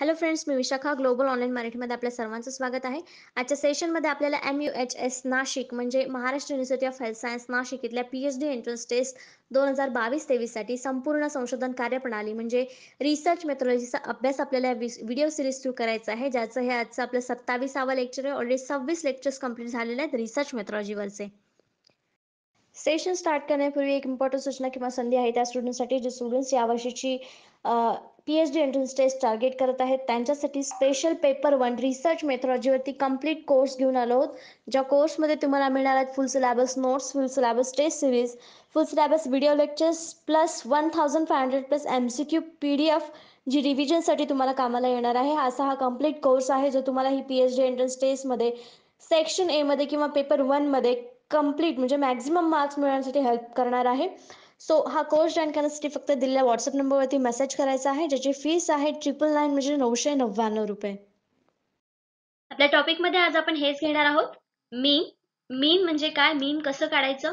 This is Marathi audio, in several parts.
हॅलो फ्रेंड्स मी विशाखा ग्लोबल ऑनलाईन मराठीमध्ये आपल्या सर्वांचं स्वागत आहे आजच्या सेशनमध्ये आपल्याला M U H S Nashik म्हणजे Maharashtra university of health science Nashik इथल्या P H D entrance test दोन हजार बावीस तेवीससाठी संपूर्ण संशोधन कार्यप्रणाली म्हणजे रिसर्च मेथोलॉजीचा अभ्यास आपल्याला व्हिडिओ सिरीज थ्रू करायचा आहे ज्याचं हे आजचं आपलं सत्तावीसावं लेक्चर आहे ऑलरेडी सव्वीस लेक्चर्स कंप्लीट झालेले आहेत रिसर्च मेथोलॉजीवरचे सेशन स्टार्ट करण्यापूर्वी एक इम्पॉर्टंट सूचना किंवा संधी आहे त्या स्टुडंटसाठी जे स्टुडंट्स वर्षीची P H D entrance test target करत आहेत त्यांच्यासाठी स्पेशल पेपर वन रिसर्च मेथॉलॉजीवरती कम्प्लीट कोर्स घेऊन आलो आहोत ज्या कोर्समध्ये तुम्हाला मिळणार आहेत full syllabus notes full syllabus test series full syllabus video lectures plus one thousand five hundred plus M C Q P D F G रिव्हिजनसाठी तुम्हाला कामाला येणार आहे असा हा कम्प्लीट कोर्स आहे जो तुम्हाला ही पी एच डी एंट्रन्स टेस्टमध्ये सेक्शन एमध्ये किंवा पेपर वनमध्ये कंप्लीट म्हणजे मॅक्झिमम मार्क्स मिळवण्यासाठी हेल्प करणार आहे सो हा कोर्स जॉईन करण्यासाठी फक्त दिलेल्या व्हॉट्सअप नंबरवरती मेसेज करायचा आहे ज्याची फीस आहे ट्रिपल नाईन म्हणजे नऊशे नव्याण्णव रुपये आपल्या टॉपिकमध्ये आज आपण हेच घेणार आहोत मीन मीन म्हणजे काय मीन कसं काढायचं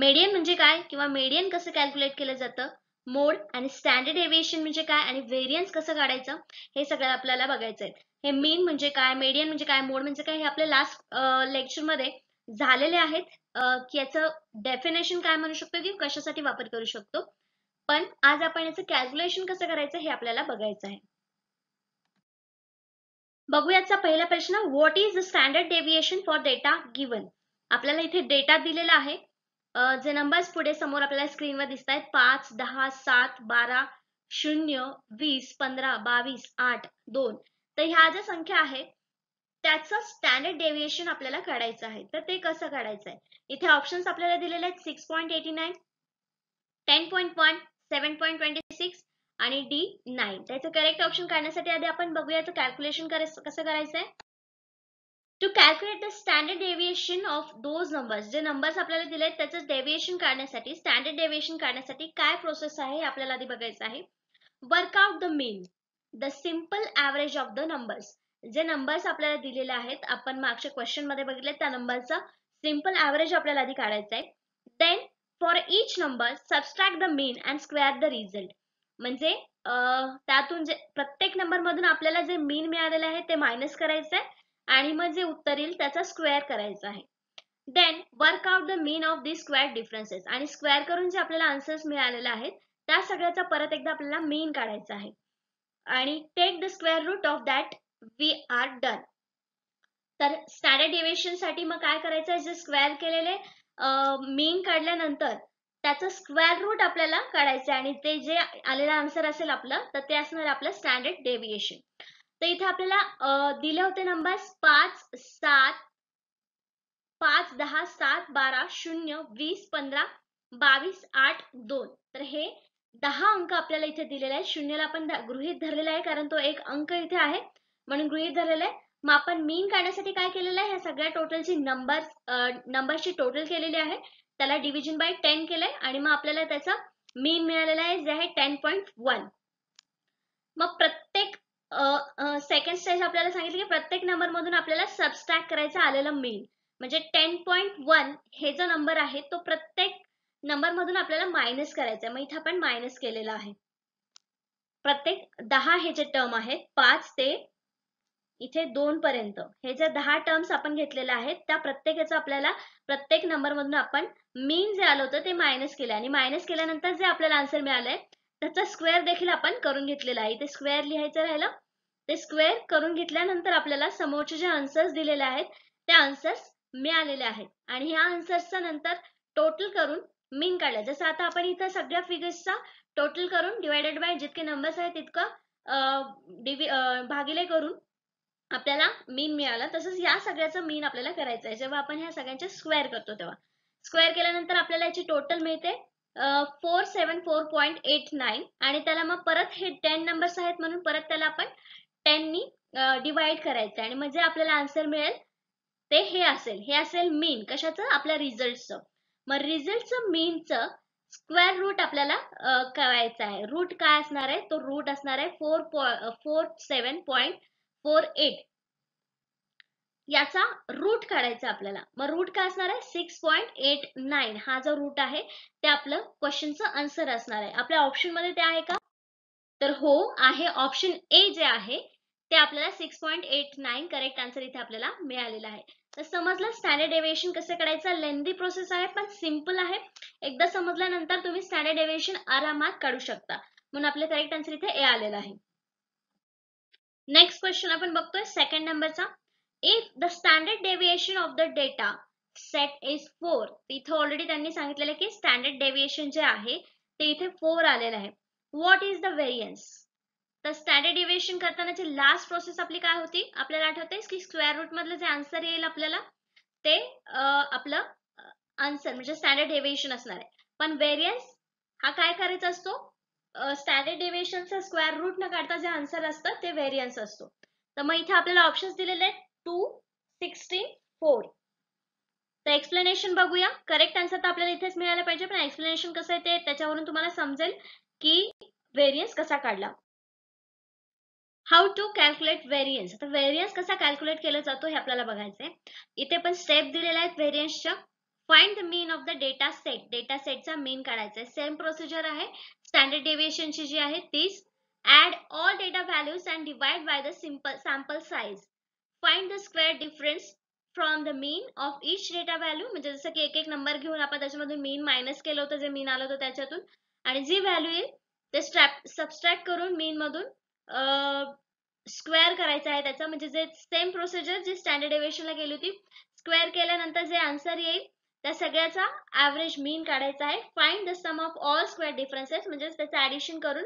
मेडियन म्हणजे काय किंवा मेडियन कसं कॅल्क्युलेट केलं जातं मोड आणि स्टँडर्ड एव्हिएशन म्हणजे काय आणि व्हेरियन्स कसं काढायचं हे सगळं आपल्याला बघायचं आहे हे मीन म्हणजे काय मेडियन म्हणजे काय मोड म्हणजे काय हे आपल्या लास्ट लेक्चरमध्ये झालेले आहेत की याचं डेफिनेशन काय म्हणू शकतो की कशासाठी वापर करू शकतो पण आज आपण याचं कॅल्क्युलेशन कसं करायचं हे आपल्याला बघायचं आहे बघूयाचा पहिला प्रश्न what is the standard deviation for data given आपल्याला इथे डेटा दिलेला आहे जे नंबर्स पुढे समोर आपल्याला स्क्रीनवर दिसत आहेत पाच दहा सात बारा शून्य वीस पंधरा बावीस आठ दोन तर ह्या ज्या संख्या आहेत त्याचं स्टँडर्ड डेव्हिएशन आपल्याला काढायचं आहे तर ते कसं काढायचं आहे इथे ऑप्शन्स आपल्याला दिलेले आहेत six point eighty nine ten point one seven point twenty six आणि डी नाईन त्याचं करेक्ट ऑप्शन काढण्यासाठी आधी आपण बघूया तर कॅल्क्युलेशन कसं करायचं आहे to calculate the standard deviation of those numbers जे नंबर्स आपल्याला दिले आहेत त्याचं डेव्हिएशन काढण्यासाठी स्टँडर्ड डेव्हिएशन काढण्यासाठी काय प्रोसेस आहे हे आपल्याला आधी बघायचं आहे work out the mean the simple average of the numbers जे नंबर्स आपल्याला दिलेले आहेत आपण मागच्या क्वेश्चन मध्ये बघितले त्या नंबरचा सिंपल ऍव्हरेज आपल्याला आधी काढायचा आहे then for each number subtract the mean and square the result म्हणजे त्यातून जे प्रत्येक नंबर मधून आपल्याला जे मीन मिळालेलं आहे ते मायनस करायचं आहे आणि मग जे उत्तर येईल त्याचा स्क्वेअर करायचा आहे then work out the mean of the square differences आणि स्क्वेअर करून जे आपल्याला आन्सर्स मिळालेले आहेत त्या सगळ्याचा परत एकदा आपल्याला मीन काढायचा आहे आणि take the square root of that we are done तर स्टँडर्ड डेव्हिएशन साठी मग काय करायचं जे स्क्वेअर केलेले अं काढल्यानंतर त्याचं स्क्वेअर रूट आपल्याला काढायचं आणि ते जे आलेलं आन्सर असेल आपलं तर ते असणार आपलं स्टँडर्ड डेव्हिएशन तर इथे आपल्याला दिले होते नंबर्स पाच सात पाच दहा सात बारा शून्य वीस पंधरा बावीस आठ दोन तर हे दहा अंक आपल्याला इथे दिलेले आहेत शून्यला आपण गृहित धरलेला आहे कारण तो एक अंक इथे आहे म्हणून गृहित धरलेलं आहे मग आपण मीन काढण्यासाठी काय केलेलं आहे ह्या सगळ्या टोटलची नंबर नंबरची टोटल केलेली आहे त्याला डिव्हिजन बाय टेन केलंय आणि मग आपल्याला त्याचा मीन मिळालेला आहे जे आहे टेन पॉईंट वन मग प्रत्येक सेकंड स्टेज आपल्याला सांगितलं की प्रत्येक नंबर मधून आपल्याला सबस्ट्रॅक करायचा आलेला मीन म्हणजे टेन पॉईंट वन हे जो नंबर आहे तो प्रत्येक नंबर मधून आपल्याला मायनस करायचा आहे मग इथं आपण मायनस केलेला आहे प्रत्येक दहा हे जे टर्म आहेत पाच ते इथे दोन पर्यंत हे जे दहा टर्म्स आपण घेतलेल्या आहेत त्या प्रत्येकाचं आपल्याला प्रत्येक नंबर मधून आपण मीन जे आलं होतं ते मायनस केलं आणि मायनस केल्यानंतर जे आपल्याला आन्सर मिळालंय त्याचा स्क्वेअर देखील आपण करून घेतलेला आहे इथे स्क्वेअर लिहायचं राहिलं ते स्क्वेअर करून घेतल्यानंतर आपल्याला समोरचे जे आन्सर्स दिलेले आहेत त्या आन्सर्स मिळालेले आहेत आणि ह्या आन्सर्सचा नंतर टोटल करून मीन काढला जसं आता आपण इथं सगळ्या फिगर्सचा टोटल करून डिवायडेड बाय जितके नंबर्स आहेत तितकं भागिले करून आपल्याला मीन मिळाला तसंच या सगळ्याचं मीन आपल्याला करायचं आहे जेव्हा आपण ह्या सगळ्यांचे स्क्वेअर करतो तेव्हा स्क्वेअर केल्यानंतर आपल्याला याची टोटल मिळते four seven four point eight nine आणि त्याला मग परत हे टेन नंबर्स आहेत म्हणून परत त्याला आपण टेननी डिवाइड करायचं आणि जे आपल्याला आन्सर मिळेल ते हे असेल हे असेल मीन कशाचं आपल्या रिझल्टचं मग रिझल्टचं मीनचं स्क्वेअर रूट आपल्याला करायचं आहे रूट काय असणार आहे तो रूट असणार आहे four four seven point four eight याचा रूट काढायचा आपल्याला मग रूट काय असणार आहे सिक्स पॉईंट एट नाईन हा जो रूट आहे ते आपलं क्वेश्चनचं आन्सर असणार आहे आपल्या ऑप्शन मध्ये ते आहे का तर हो आहे ऑप्शन ए जे आहे ते आपल्याला six point eight nine correct answer इथे आपल्याला मिळालेला आहे तर समजलं स्टँडर्ड एव्हिएशन कसं करायचं लेंदी प्रोसेस आहे पण सिम्पल आहे एकदा समजल्यानंतर तुम्ही स्टँडर्ड एव्हिएशन आरामात काढू शकता म्हणून आपलं करेक्ट आन्सर इथे ए आलेलं आहे नेक्स्ट क्वेश्चन आपण बघतोय सेकंड नंबरचा if the standard deviation of the data set is four इथे ऑलरेडी त्यांनी सांगितलेलं की स्टँडर्ड डेव्हिएशन जे आहे ते इथे फोर आलेलं आहे व्हॉट इज द व्हेरियन्स तर स्टँडर्ड डेव्हिएशन करतानाची लास्ट प्रोसेस आपली काय होती आपल्याला आठवते की स्क्वेअर रूट मधलं जे आन्सर येईल आपल्याला ते आपलं आन्सर म्हणजे स्टँडर्ड डेव्हिएशन असणार आहे पण व्हेरियन्स हा काय करायचा असतो स्टँडर्ड डेव्हिएशनचा स्क्वेअर रूट न काढता जे आन्सर असतं ते व्हेरियन्स असतो तर मग इथे आपल्याला ऑप्शन्स दिलेले आहेत टू सिक्स्टीन फोर तर एक्सप्लेनेशन बघूया करेक्ट आन्सर तर आपल्याला इथेच मिळायला पाहिजे पण एक्सप्लेनेशन कसं आहे ते त्याच्यावरून तुम्हाला समजेल की व्हेरियन्स कसा काढला हाऊ टू कॅल्क्युलेट व्हेरियन्स तर व्हेरियन्स कसा कॅल्क्युलेट केला जातो हे आपल्याला बघायचंय इथे पण स्टेप दिलेल्या आहेत व्हेरियन्सच्या find the mean of the data set data सेटचा मीन काढायचा आहे सेम प्रोसिजर आहे स्टँडर्ड डेव्हिएशनची जी आहे तीच add all data values and divide by the simple sample size find the square difference from the mean of each data value म्हणजे जसं की एक एक नंबर घेऊन आपण त्याच्यामधून मीन मायनस केलं होतं जे मीन आलं होतं त्याच्यातून आणि जी व्हॅल्यू येईल ते स्ट्रॅप सबस्ट्रॅक्ट करून मीन मधून स्क्वेअर करायचं आहे त्याचा म्हणजे जे सेम प्रोसिजर जे स्टँडर्ड डेव्हिएशनला केली होती स्क्वेअर केल्यानंतर जे आन्सर येईल त्या सगळ्याचा ॲव्हरेज मीन काढायचा आहे find the sum of all square differences म्हणजे त्याचं ऍडिशन करून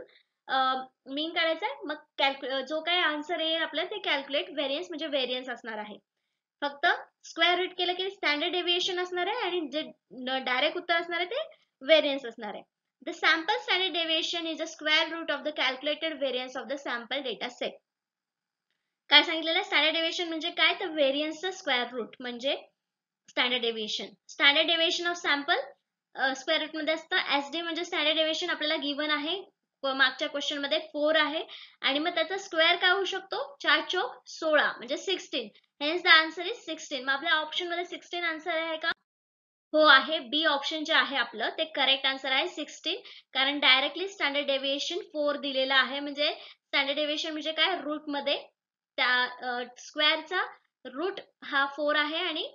मीन काढायचा आहे मग कॅल्क्यु जो काय आन्सर येईल आपलं ते कॅल्क्युलेट व्हेरियन्स म्हणजे व्हेरियन्स असणार आहे फक्त स्क्वेअर रूट केलं की स्टँडर्ड डेव्हिएशन असणार आहे आणि जे डायरेक्ट उत्तर असणार आहे ते व्हेरियन्स असणार आहे the sample standard deviation is a square root of the calculated variance of the sample data set काय सांगितलेलं स्टँडर्ड डेव्हिएशन म्हणजे काय तर व्हेरियन्सचं स्क्वेअर रूट म्हणजे standard deviation standard deviation of sample square root मध्ये असतं एस डी म्हणजे स्टँडर्ड डेव्हिएशन आपल्याला गिवन आहे मागच्या क्वेश्चन मध्ये फोर आहे आणि मग त्याचा स्क्वेअर काय होऊ शकतो चार चौक सोळा म्हणजे sixteen hence the answer is sixteen मग आपल्या ऑप्शन मध्ये सिक्स्टीन आन्सर आहे का हो आहे बी ऑप्शन जे आहे आपलं ते करेक्ट आन्सर आहे सिक्स्टीन कारण डायरेक्टली स्टँडर्ड डेव्हिएशन फोर दिलेला आहे म्हणजे स्टँडर्ड डेव्हिएशन म्हणजे काय रूट मध्ये त्या स्क्वेअरचा uh, रूट हा फोर आहे आणि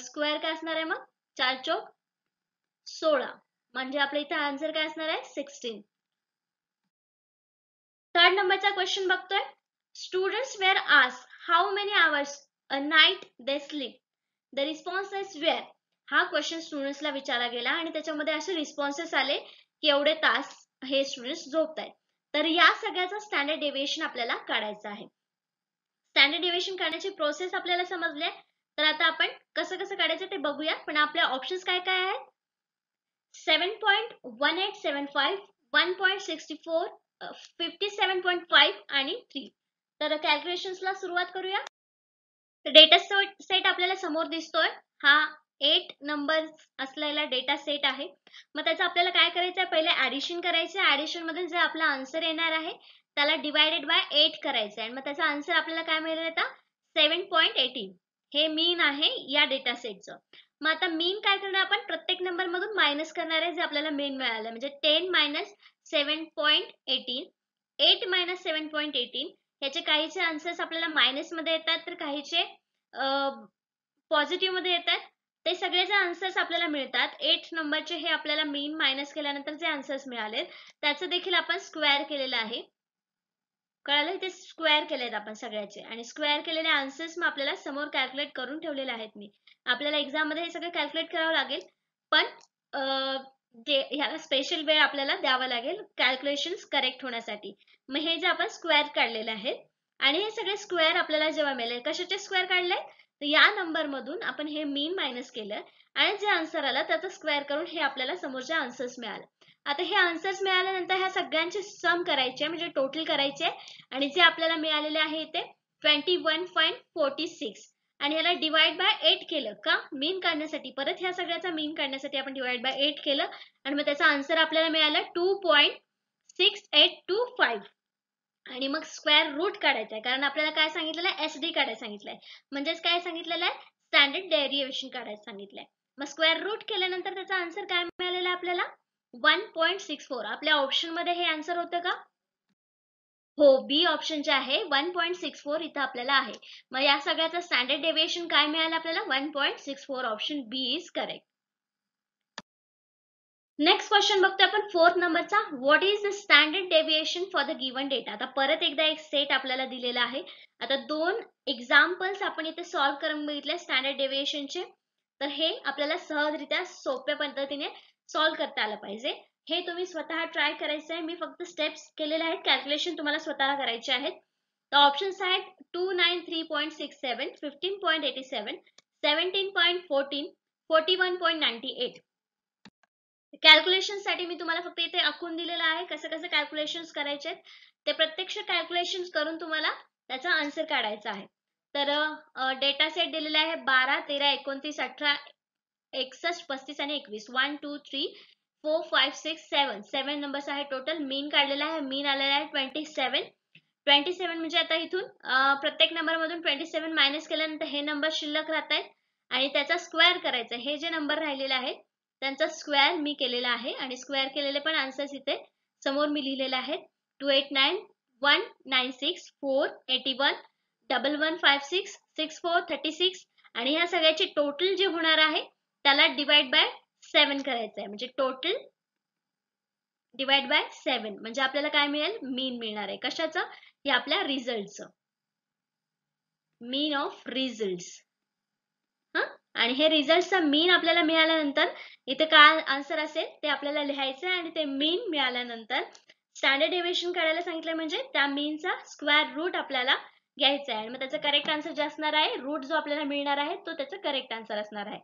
स्क्वेअर काय असणार आहे मग चार चौक सोळा म्हणजे आपल्या इथे आन्सर काय असणार आहे सिक्सटीन थर्ड नंबरचा क्वेश्चन बघतोय स्टुडंट्स वेअर आस how many hours a night they sleep the response is where हा क्वेश्चन स्टुडंट्सला विचारला गेला आणि त्याच्यामध्ये असे रिस्पॉन्सेस आले की एवढे तास हे स्टुडंट्स झोपतायत तर या सगळ्याचा स्टँडर्ड डेव्हिएशन आपल्याला काढायचं आहे स्टँडर्ड डेव्हिएशन काढण्याची प्रोसेस आपल्याला समजली आहे तर आता आपण कसं कसं काढायचं ते बघूया पण आपल्या ऑप्शन्स काय काय आहेत seven point one eight seven five one point sixty four fifty seven point five आणि थ्री तर कॅल्क्युलेशन्सला सुरुवात करूया डेटा सेट आपल्याला समोर दिसतोय हा एट नंबर असलेला डेटा सेट आहे मग त्याचं आपल्याला काय करायचं आहे पहिले ऍडिशन करायचं आहे ऍडिशन मधून जे आपला आन्सर येणार आहे त्याला डिवायडेड बाय एट करायचं आहे मग त्याचा आन्सर आपल्याला काय मिळेल आता सेवन पॉईंट एटीन हे मीन आहे या डेटा सेटचं मग आता मीन काय करणार आपण? प्रत्येक नंबर मधून मायनस करणार आहे जे आपल्याला मेन मिळालं म्हणजे ten minus seven point eighteen eight minus seven point eighteen याचे काहीचे आन्सर्स आपल्याला मायनस मध्ये येतात तर काहीचे पॉझिटिव्ह मध्ये येतात. ते सगळे जे आन्सर्स आपल्याला मिळतात एट नंबरचे हे आपल्याला मेन मायनस केल्यानंतर जे आन्सर्स मिळाले त्याचं देखील आपण स्क्वेअर केलेलं आहे कळालं ते स्क्वेअर केलेत आपण सगळ्याचे आणि स्क्वेअर केलेले आन्सर्स मग आपल्याला समोर कॅल्क्युलेट करून ठेवलेले आहेत मी आपल्याला एक्झाम मध्ये हे सगळं कॅल्क्युलेट करावं लागेल पण ह्याला स्पेशल वेळ आपल्याला द्यावा लागेल कॅल्क्युलेशन करेक्ट होण्यासाठी मग हे जे आपण स्क्वेअर काढलेले आहेत आणि हे सगळे स्क्वेअर आपल्याला जेव्हा मिळेल कशाचे स्क्वेअर काढले तर या नंबर मधून आपण हे मीन मायनस केलं आणि जे आन्सर आला त्याचा स्क्वेअर करून हे आपल्याला समोरच्या आन्सर्स मिळालं आता हे आन्सर्स मिळाल्यानंतर ह्या सगळ्यांचे सम करायचे म्हणजे टोटल करायचे आणि जे आपल्याला मिळालेले आहे ते twenty one point forty six आणि ह्याला डिवाइड बाय एट केलं का मीन काढण्यासाठी परत ह्या सगळ्याचा मीन काढण्यासाठी आपण डिवाइड बाय एट केलं आणि मग त्याचा आन्सर आपल्याला मिळाला two point six eight two five आणि मग स्क्वेअर रूट काढायचा आहे कारण आपल्याला काय सांगितलेलं आहे एस डी काढायला सांगितलंय म्हणजेच काय सांगितलेलं आहे स्टँडर्ड डेरिएशन काढायचं सांगितलंय मग स्क्वेअर रूट केल्यानंतर त्याचा आन्सर काय मिळालेला आपल्याला वन पॉईंट सिक्स फोर आपल्या मध्ये हे आन्सर होतं का हो बी ऑप्शन जे आहे वन पॉईंट सिक्स फोर इथं आपल्याला आहे मग या सगळ्याचं स्टँडर्ड डेव्हिएशन काय मिळालं आपल्याला one point six four option B is correct next question बघतोय आपण फोर्थ नंबरचा what is the standard deviation for the given data आता परत एकदा एक सेट आपल्याला दिलेला आहे आता दोन एक्झाम्पल्स आपण इथे सॉल्व्ह करून बघितले स्टँडर्ड डेव्हिएशनचे तर हे आपल्याला सहजरित्या सोप्या पद्धतीने सॉल्व्ह करता आलं पाहिजे हे तुम्ही स्वतः ट्राय करायचं आहे मी फक्त स्टेप्स केलेले आहेत कॅल्क्युलेशन तुम्हाला स्वतःला करायचे आहेत ऑप्शन्स आहेत two nine three point six seven fifteen point point point fourteen forty one ninety eight calculation साठी मी तुम्हाला फक्त इथे आखून दिलेलं आहे कसं कसं कॅल्क्युलेशन करायचे ते प्रत्यक्ष कॅल्क्युलेशन करून तुम्हाला त्याचा आन्सर काढायचा आहे तर डेटा सेट दिलेला आहे बारा तेरा एकोणतीस अठरा एकसष्ट पस्तीस आणि एकवीस one two three four five six seven seven numbers आहे टोटल मीन काढलेला आहे मीन आलेला आहे ट्वेंटी सेवन ट्वेंटी सेवन म्हणजे आता इथून प्रत्येक नंबरमधून ट्वेंटी सेवन मायनस केल्यानंतर हे नंबर शिल्लक राहत आहेत आणि त्याचा स्क्वेअर करायचा हे जे नंबर राहिलेले आहे त्यांचा स्क्वेअर मी केलेला आहे आणि स्क्वेअर केलेले पण आन्सर्स इथे समोर मी लिहिलेले आहेत two eight nine one nine six four eighty one double one five six six four thirty six आणि ह्या सगळ्याचे टोटल जे होणार आहे त्याला डिवाइड बाय सेवन करायचं आहे म्हणजे टोटल डिवाइड बाय सेवन म्हणजे आपल्याला काय मिळेल मीन मिळणार आहे कशाचं हे आपल्या रिझल्टचं मीन ऑफ रिझल्ट आणि हे रिझल्टचा मीन आपल्याला मिळाल्यानंतर इथे काय आन्सर असेल ते आपल्याला लिहायचं आहे आणि ते मीन मिळाल्यानंतर स्टँडर्ड डेव्हिएशन करायला सांगितलं म्हणजे त्या मीनचा स्क्वेअर रूट आपल्याला घ्यायचा आहे आणि मग त्याचा करेक्ट आन्सर जे असणार आहे रूट जो आपल्याला मिळणार आहे तो त्याचा करेक्ट आन्सर असणार आहे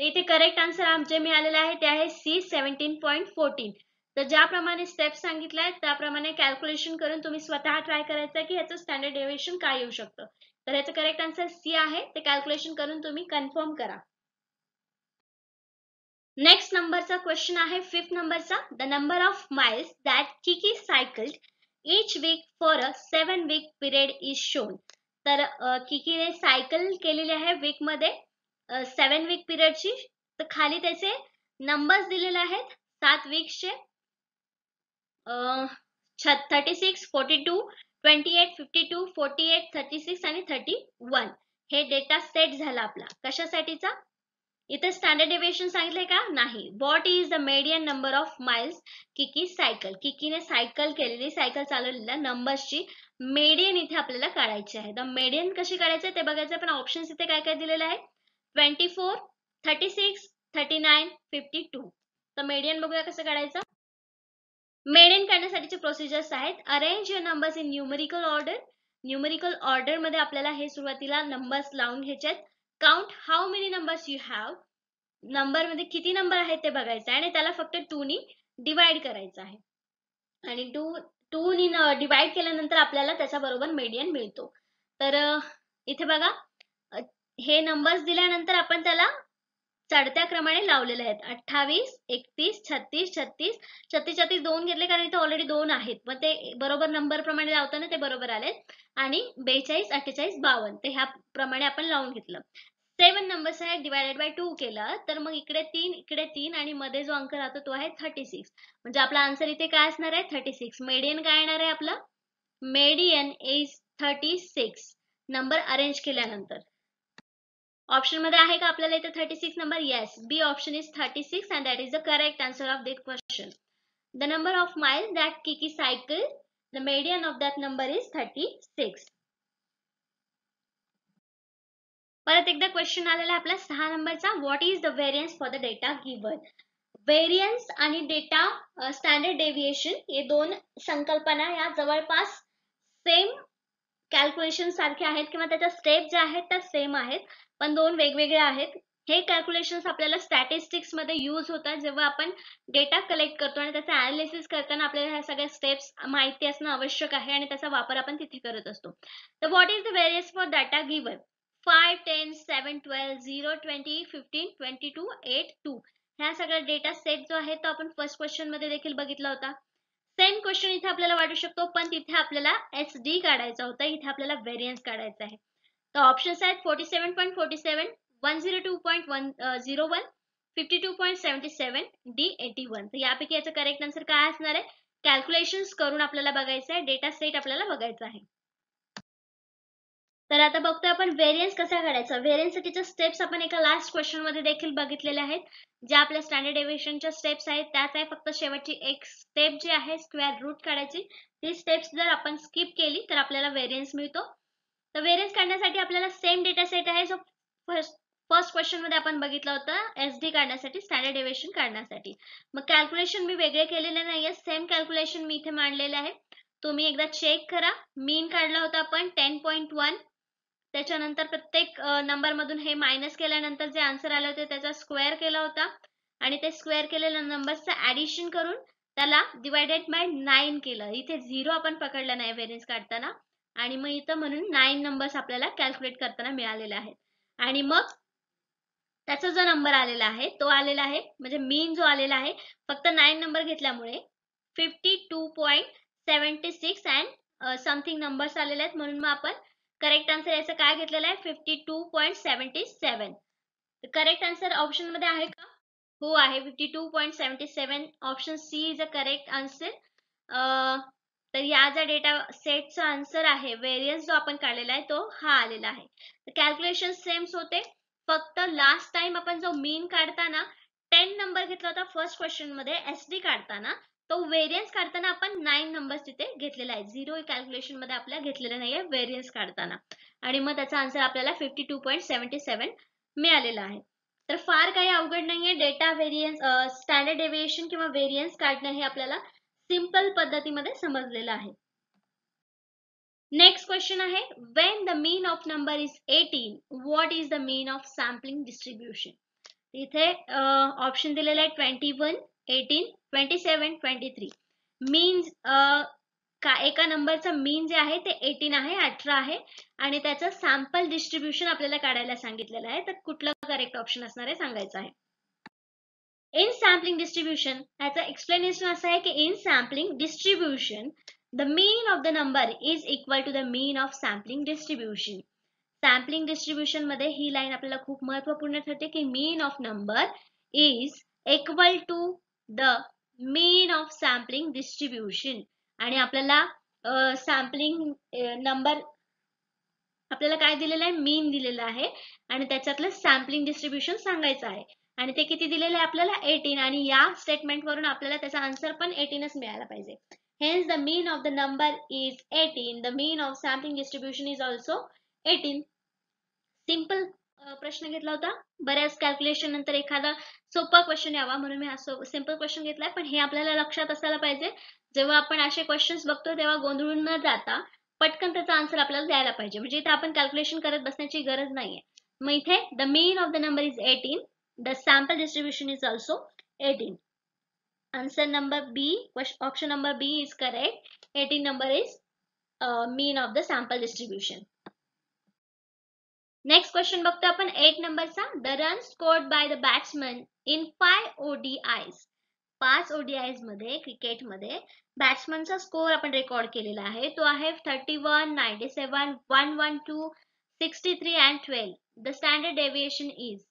तर इथे करेक्ट आन्सर आमचे मिळालेले आहे ते आहे सी सेव्हन्टीन पॉईंट फोर्टीन तर ज्याप्रमाणे स्टेप सांगितल्या आहेत त्याप्रमाणे कॅल्क्युलेशन करून तुम्ही स्वतः ट्राय करायचं की ह्याचं स्टँडर्ड डेव्हिएशन काय येऊ शकतं तर ह्याचं करेक्ट आन्सर सी आहे ते कॅल्क्युलेशन करून तुम्ही कन्फर्म करा नेक्स्ट नंबरचा क्वेश्चन आहे फिफ्थ नंबरचा the number of miles that Kiki cycled each week for a seven week period is shown तर किकीने सायकल केलेली आहे मध्ये सेवन वीक ची तर खाली त्याचे नंबर्स दिलेले आहेत सात वीक्सचे thirty six forty two twenty eight fifty two forty eight thirty six आणि थर्टी वन हे डेटा सेट झाला आपला कशासाठीचा इथे स्टँडर्ड डेव्हिएशन सांगितले का नाही what is the median number of miles Kiki cycle किकीने सायकल केलेली सायकल चालवलेल्या नंबर्सची मेडियन इथे आपल्याला काढायची आहे द मेडियन कशी काढायचे ते बघायचं पण ऑप्शन्स इथे काय काय दिलेले आहे 24, 36, 39, 52. तर मेडियन बघूया कसं काढायचं मेडियन काढण्यासाठीचे प्रोसिजर्स आहेत arrange your numbers in numerical order numerical order मध्ये आपल्याला हे सुरुवातीला नंबर्स लावून घ्यायचे आहेत count how many numbers you have number मध्ये किती नंबर आहेत ते बघायचं आहे आणि त्याला फक्त टू नी डिवाइड करायचं आहे आणि टू टू नी डिवाइड केल्यानंतर आपल्याला त्याच्याबरोबर मेडियन मिळतो तर इथे बघा हे नंबर्स दिल्यानंतर आपण त्याला चढत्या क्रमाने लावलेले आहेत अठ्ठावीस एकतीस छत्तीस छत्तीस छत्तीस छत्तीस दोन घेतले कारण इथे ऑलरेडी दोन आहेत मग ते बरोबर नंबर प्रमाणे लावताना ते बरोबर आलेत आणि बेचाळीस अठ्ठेचाळीस बावन्न ते ह्या प्रमाणे आपण लावून घेतलं सेवन नंबर्स आहे डिवायडेड बाय टू केलं तर मग इकडे तीन इकडे तीन आणि मध्ये जो अंक राहतो तो आहे थर्टी सिक्स म्हणजे आपला आन्सर इथे काय असणार आहे थर्टी सिक्स मेडियन काय येणार आहे आपलं median is thirty six number arrange केल्यानंतर ऑप्शन मध्ये आहे का आपल्याला इथे thirty six number yes B option is thirty six and that is the correct answer of this question the number of mile that Kiki cycle the median of that number is thirty six परत एकदा क्वेश्चन आलेला आपला सहा नंबरचा what is the variance for the data given variance आणि डेटा स्टँडर्ड डेव्हिएशन हे दोन संकल्पना या जवळपास सेम कॅल्क्युलेशन सारखे आहेत किंवा त्याच्या स्टेप ज्या आहेत त्या सेम आहेत पण दोन वेगवेगळे आहेत हे कॅल्क्युलेशन्स आपल्याला स्टॅटिस्टिक्स मध्ये यूज होतात जेव्हा आपण डेटा कलेक्ट करतो आणि त्याचा अनालिसिस करताना आपल्याला ह्या सगळ्या स्टेप्स माहिती असणं आवश्यक आहे आणि त्याचा वापर आपण तिथे करत असतो तर what is the variance for data given five ten seven twelve zero twenty fifteen twenty two eight two ह्या सगळ्या डेटा सेट जो आहे तो आपण फर्स्ट क्वेश्चन मध्ये देखील बघितला होता सेम क्वेश्चन इथे आपल्याला वाटू शकतो पण तिथे आपल्याला एस डी काढायचा होता इथे आपल्याला व्हेरियन्स काढायचा आहे तर ऑप्शन्स आहेत forty seven point forty seven one zero two point one zero one fifty two point seventy seven D eighty one तर यापैकी याचं करेक्ट आन्सर काय असणार आहे कॅल्क्युलेशन करून आपल्याला बघायचं आहे डेटा सेट आपल्याला बघायचा आहे तर आता बघतोय आपण व्हेरियन्स कसा काढायचा साठीच्या स्टेप्स आपण एका लास्ट क्वेश्चन मध्ये देखील बघितलेल्या आहेत ज्या आपल्या स्टँडर्ड एव्हिएशनच्या स्टेप्स आहेत त्याच आहे फक्त शेवटची एक स्टेप जी आहे स्क्वेअर रूट काढायची ती स्टेप्स जर आपण स्किप केली तर आपल्याला व्हेरियन्स मिळतो तर वेरियस काढण्यासाठी आपल्याला सेम डेटा सेट आहे जो फर्स्ट क्वेश्चन मध्ये आपण बघितलं होतं एसडी काढण्यासाठी स्टँडर्ड डेव्हिएशन काढण्यासाठी मग कॅल्क्युलेशन मी वेगळे केलेले नाहीये सेम कॅल्क्युलेशन मी इथे मांडलेले आहे तुम्ही एकदा चेक करा मीन काढला होता आपण टेन पॉईंट वन त्याच्यानंतर प्रत्येक नंबर मधून हे मायनस केल्यानंतर जे आन्सर आले होते त्याचा स्क्वेअर केला होता आणि ते स्क्वेअर केलेल्या नंबर्सचं ऍडिशन करून त्याला डिवायडेड बाय नाईन केलं इथे झिरो आपण पकडला नाही व्हेरियन्स काढताना आणि मग इथं म्हणून नाईन नंबर्स आपल्याला कॅल्क्युलेट करताना मिळालेले आहेत आणि मग त्याचा जो नंबर आलेला आहे तो आलेला आहे म्हणजे मीन जो आलेला आहे फक्त नाईन नंबर घेतल्यामुळे fifty two point seventy six and something numbers आलेले आहेत म्हणून मग आपण करेक्ट आन्सर याचं काय घेतलेलं आहे fifty two point seventy seven correct answer option मध्ये आहे का हो आहे fifty two point seventy seven option C is a correct answer तर या ज्या डेटा सेटचा आन्सर आहे व्हेरियन्स जो आपण काढलेला आहे तो हा आलेला आहे कॅल्क्युलेशन सेम्स होते फक्त लास्ट टाइम आपण जो मीन काढताना टेन नंबर घेतला होता फर्स्ट क्वेश्चन मध्ये एस डी काढताना तो व्हेरियन्स काढताना आपण नाईन नंबर तिथे घेतलेला आहे झिरो कॅल्क्युलेशन मध्ये आपल्याला घेतलेला नाहीये व्हेरियन्स काढताना आणि मग त्याचा आन्सर आपल्याला fifty two point seventy seven मिळालेला आहे तर फार काही अवघड नाहीये डेटा व्हेरियन्स स्टँडर्ड डेव्हिएशन किंवा व्हेरियन्स काढणं हे आपल्याला सिंपल पद्धतीमध्ये समजलेलं आहे नेक्स्ट क्वेश्चन आहे when the mean of number is eighteen what is the mean of sampling distribution इथे ऑप्शन दिलेलं आहे twenty one eighteen twenty seven twenty three means एका नंबरचा मीन जे आहे ते एटीन आहे अठरा आहे आणि त्याचं सॅम्पल डिस्ट्रीब्युशन आपल्याला काढायला सांगितलेलं आहे तर कुठलं करेक्ट ऑप्शन असणार आहे सांगायचं आहे इन सॅम्पलिंग डिस्ट्रीब्युशन याचं एक्सप्लेनेशन असं आहे की in sampling distribution the mean of the number is equal to the mean of sampling distribution sampling distribution मध्ये ही लाईन आपल्याला खूप महत्वपूर्ण ठरते की mean of number is equal to the mean of sampling distribution आणि आपल्याला सॅम्पलिंग नंबर आपल्याला काय दिलेलं आहे मीन दिलेलं आहे आणि त्याच्यातलं सॅम्पलिंग डिस्ट्रीब्युशन सांगायचं आहे आणि ते किती दिलेले आहे आपल्याला एटीन आणि या स्टेटमेंट वरून आपल्याला त्याचा आन्सर पण एटीनच मिळायला पाहिजे hence the mean of the number is eighteen the mean of sampling distribution is also eighteen simple प्रश्न घेतला होता बऱ्याच कॅल्क्युलेशन नंतर एखादा सोपा क्वेश्चन यावा म्हणून मी हा सिम्पल क्वेश्चन घेतलाय पण हे आपल्याला लक्षात असायला पाहिजे जेव्हा आपण असे क्वेश्चन्स बघतो तेव्हा गोंधळून न जाता पटकन त्याचा आन्सर आपल्याला द्यायला पाहिजे म्हणजे इथे आपण कॅल्क्युलेशन करत बसण्याची गरज नाहीये मग इथे the mean of the number is eighteen The sample distribution is also 18. Answer number B, question, number B is correct. 18 number is uh, mean of the sample distribution. Next question, Bhaktapan, 8 number sum. The run scored by the batsman in 5 ODIs. 5 ODIs, madhe, cricket, madhe. batsman's score upon record. So I have 31, 97, 112, 63, and 12. The standard deviation is.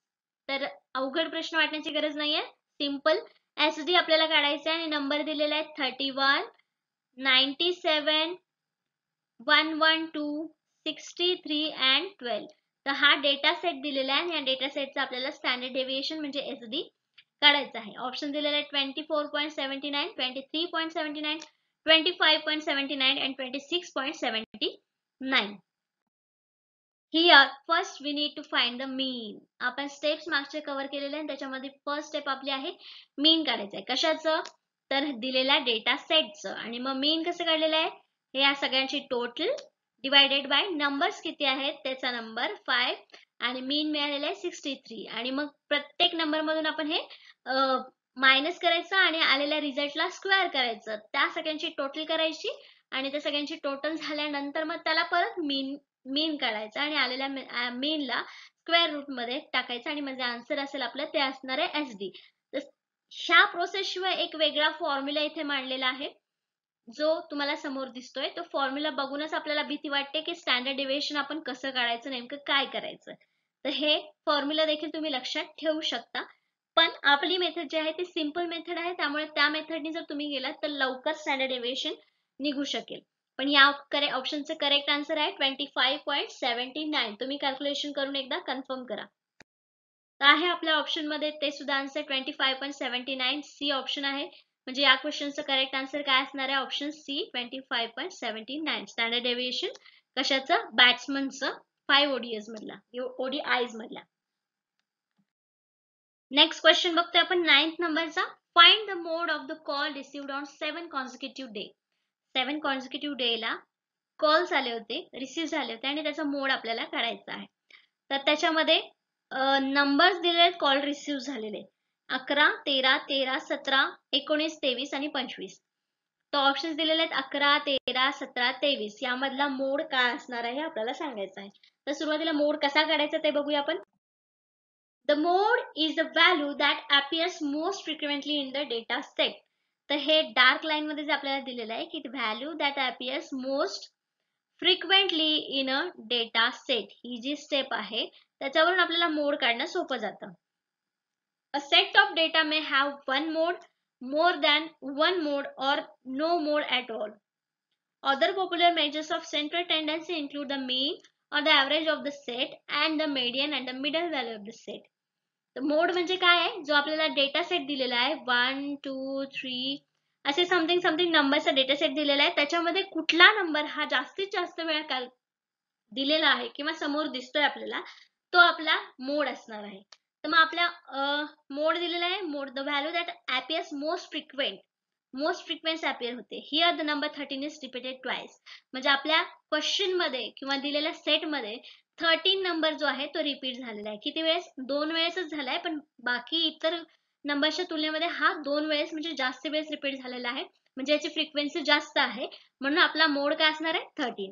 The अवघड प्रश्न वाटण्याची गरज नाही आहे सिम्पल एस डी आपल्याला काढायचा आहे आणि नंबर दिलेला आहे thirty one ninety seven one one two sixty three and twelve तर हा डेटा सेट दिलेला आहे आणि या डेटा सेटचा आपल्याला स्टँडर्ड डेव्हिएशन म्हणजे एस डी काढायचा आहे ऑप्शन दिलेला आहे twenty four point seventy nine twenty three point seventy nine twenty five point seventy nine and twenty six point seventy nine here first we need to find the mean आपण स्टेप्स मागचे कव्हर केलेले आहे त्याच्यामध्ये फर्स्ट स्टेप आपली आहे मीन काढायचं आहे कशाचं तर दिलेल्या डेटा सेटचं आणि मग मीन कसं काढलेलं आहे हे या सगळ्यांची टोटल डिवायडेड बाय नंबर्स किती आहेत त्याचा नंबर फाय आणि मीन मिळालेला आहे सिक्स्टी थ्री आणि मग प्रत्येक नंबर मधून आपण हे मायनस करायचं आणि आलेल्या रिझल्टला स्क्वेअर करायचं त्या सगळ्यांची टोटल करायची आणि त्या सगळ्यांची टोटल झाल्यानंतर मग त्याला परत मीन मीन काढायचा आणि आलेल्या मेनला स्क्वेअर रूट मध्ये टाकायचं आणि म्हणजे आन्सर असेल आपलं ते असणार आहे एस डी तर ह्या प्रोसेस शिवाय एक वेगळा फॉर्म्युला इथे मांडलेला आहे जो तुम्हाला समोर दिसतोय तो फॉर्म्युला बघूनच आपल्याला भीती वाटते की स्टँडर्ड डिव्हिएशन आपण कसं काढायचं नेमकं काय करायचं तर हे फॉर्म्युला देखील तुम्ही लक्षात ठेवू शकता पण आपली मेथड जी आहे ती सिम्पल मेथड आहे त्यामुळे त्या मेथडनी जर तुम्ही गेलात तर लवकर स्टँडर्ड डिव्हिएशन निघू शकेल पण या करे ऑप्शनचं करेक्ट आन्सर आहे twenty five point seventy nine तुम्ही कॅल्क्युलेशन करून एकदा कन्फर्म करा तर आहे आपल्या ऑप्शनमध्ये ते सुद्धा answer twenty five point seventy nine C option आहे म्हणजे या क्वेश्चनचं करेक्ट आन्सर काय असणार आहे option C twenty five point seventy nine standard deviation कशाचं बॅट्समनचं फाईव्ह ओडीएस मधला ओडी आयज मधला नेक्स्ट क्वेश्चन बघतोय आपण नाईन्थ नंबरचा find the mode of the call receive on seven consecutive day seven day डेला कॉल्स आले होते रिसीव्ह झाले होते आणि त्याचा मोड आपल्याला काढायचा आहे तर त्याच्यामध्ये नंबर्स दिलेले आहेत कॉल रिसीव्ह झालेले अकरा तेरा तेरा सतरा एकोणीस तेवीस आणि पंचवीस तर ऑप्शन्स दिलेले आहेत अकरा तेरा सतरा तेवीस यामधला मोड काय असणार आहे आपल्याला सांगायचं आहे तर सुरुवातीला मोड कसा काढायचा ते बघूया आपण the mode is the value that appears most frequently in the data set तर हे डार्क लाईन मध्ये जे आपल्याला दिलेलं आहे की value that appears most frequently in a data set ही जी स्टेप आहे त्याच्यावरून आपल्याला मोड काढणं सोपं जातं a set of data may have one mode more than one mode or no mode at all other popular measures of central tendency include the mean or the average of the set and the median and the middle value of the set तर मोड म्हणजे काय आहे जो आपल्याला डेटा सेट दिलेला आहे वन टू थ्री असे समथिंग समथिंग नंबरचा डेटा सेट दिलेला आहे त्याच्यामध्ये कुठला नंबर हा जास्तीत जास्त वेळा काल दिलेला आहे किंवा समोर दिसतोय आपल्याला तो आपला मोड असणार आहे तर मग आपल्या मोड दिलेला आहे mode the value that appears most frequent most frequence appear होते are the number thirteen is repeated twice म्हणजे आपल्या क्वेश्चन मध्ये किंवा दिलेल्या सेटमध्ये थर्टीन नंबर जो आहे तो रिपीट झालेला आहे किती वेळेस दोन वेळेसच झालाय पण बाकी इतर नंबरच्या तुलनेमध्ये हा दोन वेळेस म्हणजे जास्त वेळेस रिपीट झालेला आहे म्हणजे याची फ्रिक्वेन्सी जास्त आहे म्हणून आपला मोड काय असणार आहे थर्टीन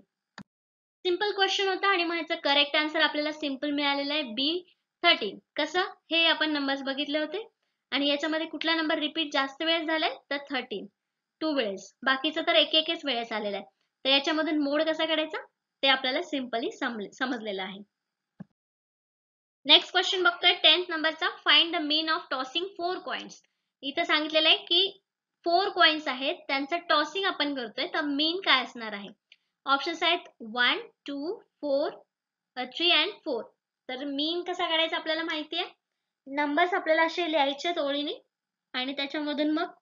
सिम्पल क्वेश्चन होता आणि मग याचा करेक्ट आन्सर आपल्याला सिम्पल मिळालेला आहे बी थर्टीन कसं हे आपण नंबर्स बघितले होते आणि याच्यामध्ये कुठला नंबर रिपीट जास्त वेळेस झालाय तर थर्टीन टू वेळेस बाकीचं तर एक एकच वेळेस आलेला आहे तर याच्यामधून मोड कसा काढायचा ते आपल्याला सिम्पली समजलेलं आहे नेक्स्ट क्वेश्चन बघतोय टेन्थ नंबरचा find the mean of tossing four coins इथं सांगितलेलं आहे की फोर कॉइन्स आहेत त्यांचं टॉसिंग आपण करतोय तर मीन काय असणार आहे ऑप्शन्स आहेत one two four three and four तर मीन कसा काढायचा आपल्याला माहिती आहे नंबर्स आपल्याला असे लिहायचे ओळीने आणि त्याच्यामधून मग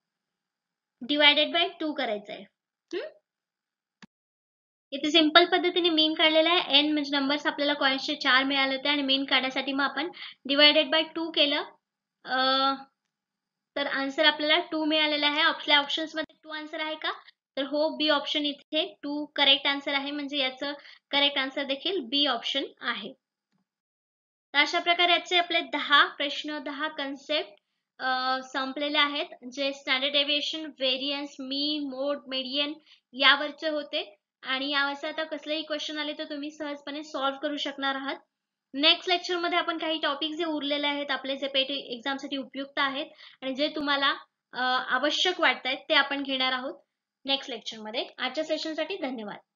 डिवायडेड बाय टू करायचं आहे इथे सिंपल पद्धतीने मीन काढलेला आहे एन म्हणजे नंबर्स आपल्याला कॉइन्सचे चार मिळाले होते आणि मीन काढण्यासाठी मग आपण डिवायडेड बाय टू केलं तर आन्सर आपल्याला टू मिळालेला आहे आपल्या मध्ये टू आन्सर आहे का तर हो बी ऑप्शन इथे टू करेक्ट आन्सर आहे म्हणजे याचं करेक्ट आन्सर देखील बी ऑप्शन आहे तर अशा प्रकारे याचे आपले दहा प्रश्न दहा कन्सेप्ट संपलेले आहेत जे स्टँडर्ड एव्हिएशन व्हेरियन्स मी मोड मेडियन यावरचे होते आणि यावरचे आता कसलेही क्वेश्चन आले तर तुम्ही सहजपणे सॉल्व्ह करू शकणार आहात नेक्स्ट लेक्चरमध्ये आपण काही टॉपिक जे उरलेले आहेत आपले जे पेट एक्झामसाठी उपयुक्त आहेत आणि जे तुम्हाला आवश्यक वाटत आहेत ते आपण घेणार आहोत नेक्स्ट लेक्चरमध्ये आजच्या सेशनसाठी धन्यवाद